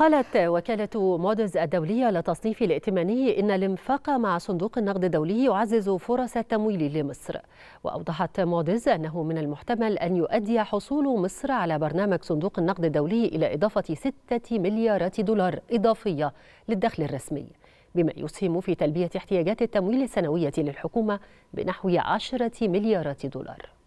قالت وكالة مودز الدولية لتصنيف الائتماني إن الانفاق مع صندوق النقد الدولي يعزز فرص التمويل لمصر وأوضحت مودز أنه من المحتمل أن يؤدي حصول مصر على برنامج صندوق النقد الدولي إلى إضافة 6 مليارات دولار إضافية للدخل الرسمي بما يسهم في تلبية احتياجات التمويل السنوية للحكومة بنحو 10 مليارات دولار